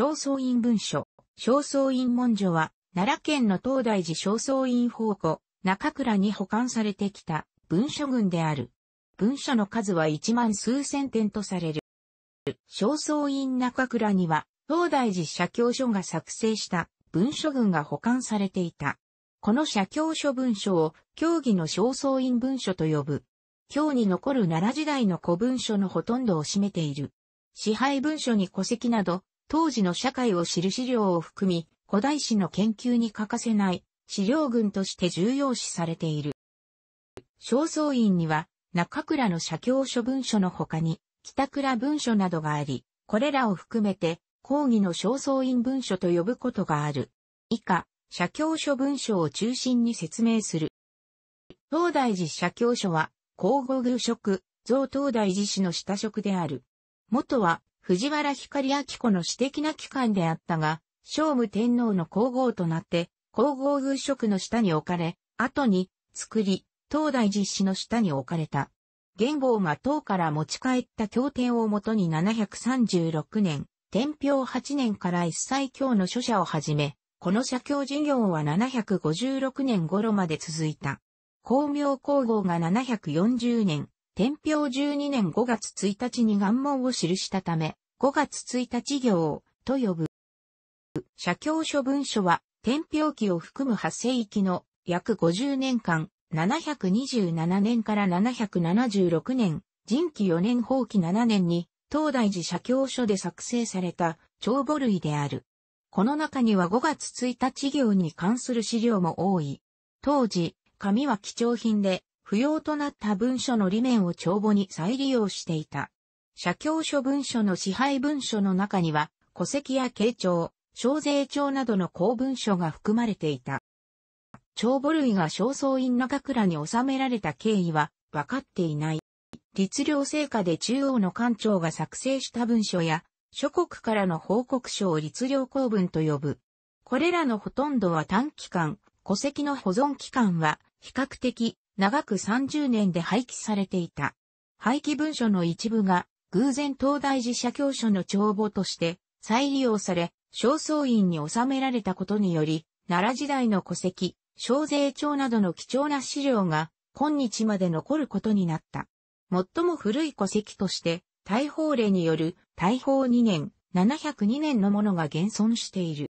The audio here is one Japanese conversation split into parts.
正倉院文書、正倉院文書は、奈良県の東大寺正倉院宝庫、中倉に保管されてきた文書群である。文書の数は一万数千点とされる。正倉院中倉には、東大寺社教書が作成した文書群が保管されていた。この写経書文書を、教義の正倉院文書と呼ぶ。今日に残る奈良時代の古文書のほとんどを占めている。支配文書に戸籍など、当時の社会を知る資料を含み、古代史の研究に欠かせない資料群として重要視されている。正倉院には中倉の写経書文書の他に北倉文書などがあり、これらを含めて講義の正倉院文書と呼ぶことがある。以下、写経書文書を中心に説明する。東大寺写経書は、皇后宮職、増東大寺氏の下職である。元は、藤原光明子の私的な機関であったが、聖武天皇の皇后となって、皇后宮職の下に置かれ、後に、作り、東大実施の下に置かれた。元号が唐から持ち帰った経典をもとに736年、天平8年から一切教の書写をはじめ、この写経事業は756年頃まで続いた。光明皇后が740年、天平12年5月1日に願文を記したため、5月1日行と呼ぶ。社協書文書は、天平記を含む発世紀の約50年間、727年から776年、人期4年法棄7年に、東大寺社協書で作成された帳簿類である。この中には5月1日行に関する資料も多い。当時、紙は貴重品で、不要となった文書の理面を帳簿に再利用していた。社協書文書の支配文書の中には、戸籍や慶長、小税帳などの公文書が含まれていた。帳簿類が正倉院中倉に収められた経緯は分かっていない。律令成果で中央の官庁が作成した文書や、諸国からの報告書を律令公文と呼ぶ。これらのほとんどは短期間、戸籍の保存期間は比較的長く30年で廃棄されていた。廃棄文書の一部が偶然東大寺社教書の帳簿として再利用され、正倉院に収められたことにより、奈良時代の戸籍、小税帳などの貴重な資料が今日まで残ることになった。最も古い戸籍として、大法令による大法2年、702年のものが現存している。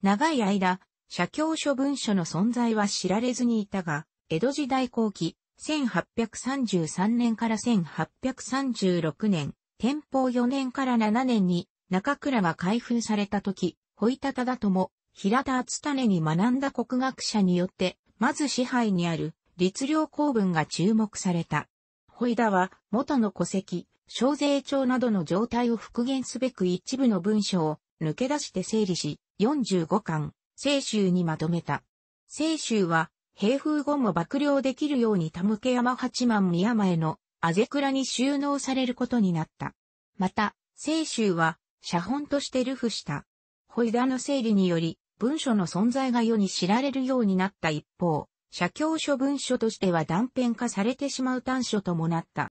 長い間、社教書文書の存在は知られずにいたが、江戸時代後期、1833年から1836年、天保4年から7年に中倉が開封された時、ホイタタダとも、平田厚種に学んだ国学者によって、まず支配にある律令公文が注目された。ホイダは元の戸籍、小税帳などの状態を復元すべく一部の文章を抜け出して整理し、45巻、聖州にまとめた。聖州は平風後も幕僚できるように田向山八幡宮前のあぜ倉に収納されることになった。また、清州は写本として流布した。ホイダの整理により、文書の存在が世に知られるようになった一方、写教書文書としては断片化されてしまう短所ともなった。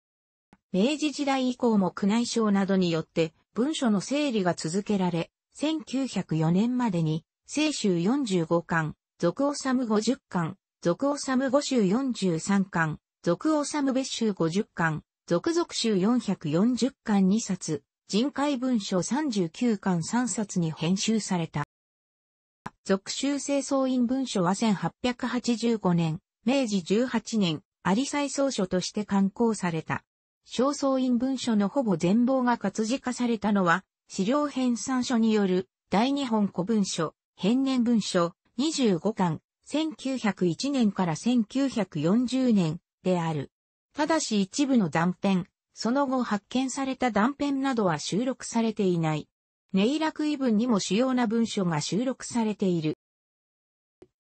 明治時代以降も宮内省などによって文書の整理が続けられ、1904年までに、清州45巻、続治50巻、続五5州十三巻、続治別州五十巻、続々州百四十巻二冊、人海文書三十九巻三冊に編集された。続州清掃院文書は1885年、明治18年、有リ草書として刊行された。正倉院文書のほぼ全貌が活字化されたのは、資料編纂書による、大日本古文書、編年文書、25巻、1901年から1940年である。ただし一部の断片、その後発見された断片などは収録されていない。ネイラクイ文にも主要な文書が収録されている。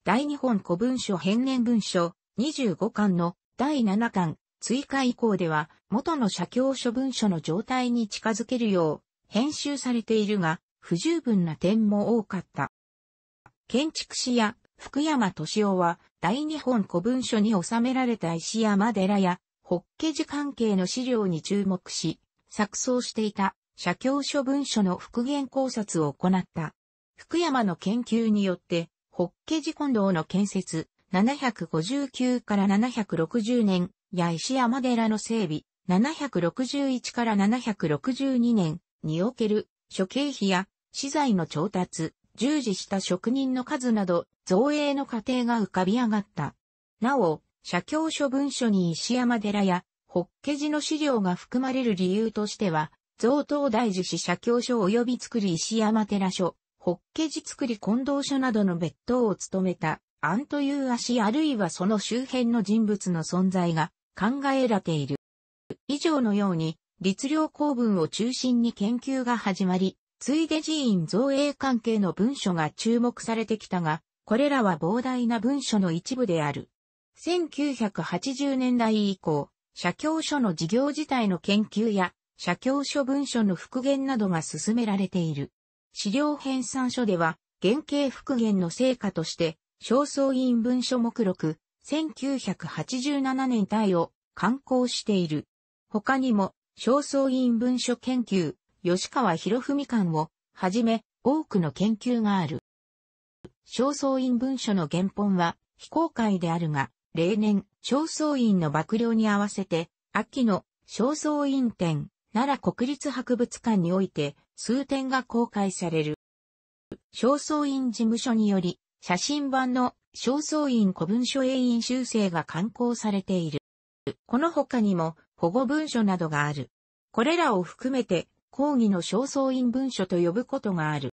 大日本古文書編年文書25巻の第7巻追加以降では元の写経書文書の状態に近づけるよう編集されているが不十分な点も多かった。建築士や福山敏夫は、大日本古文書に収められた石山寺や、法華寺関係の資料に注目し、作創していた、社教書文書の復元考察を行った。福山の研究によって、法華寺近道の建設、759から760年、や石山寺の整備、761から762年における諸経費や資材の調達、従事した職人の数など、造営の過程が浮かび上がった。なお、社協処分書に石山寺や、法華寺の資料が含まれる理由としては、贈答大寺市社協書及び作り石山寺ホ法華寺作り近藤書などの別当を務めた、案という足あるいはその周辺の人物の存在が考えられている。以上のように、律令公文を中心に研究が始まり、ついで寺院造営関係の文書が注目されてきたが、これらは膨大な文書の一部である。1980年代以降、社教書の事業自体の研究や、社教書文書の復元などが進められている。資料編纂書では、原型復元の成果として、正倉院文書目録、1987年体を刊行している。他にも、正倉院文書研究、吉川博文館をはじめ多くの研究がある。正倉院文書の原本は非公開であるが、例年、正倉院の幕僚に合わせて、秋の正倉院展、奈良国立博物館において、数点が公開される。正倉院事務所により、写真版の正倉院古文書永員修正が刊行されている。この他にも保護文書などがある。これらを含めて抗議の正燥院文書と呼ぶことがある。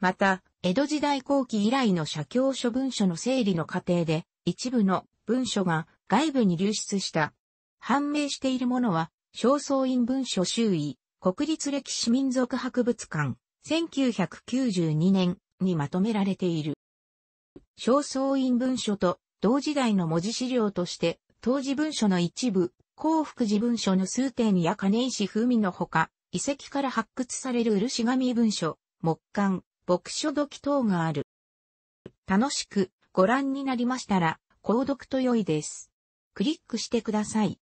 また、江戸時代後期以来の社教書文書の整理の過程で、一部の文書が外部に流出した。判明しているものは、正燥院文書周囲、国立歴史民族博物館、1992年にまとめられている。正燥院文書と同時代の文字資料として、当時文書の一部、幸福寺文書の数点や金石風味のほか、遺跡から発掘される漆紙文書、木簡、牧書土器等がある。楽しくご覧になりましたら、購読と良いです。クリックしてください。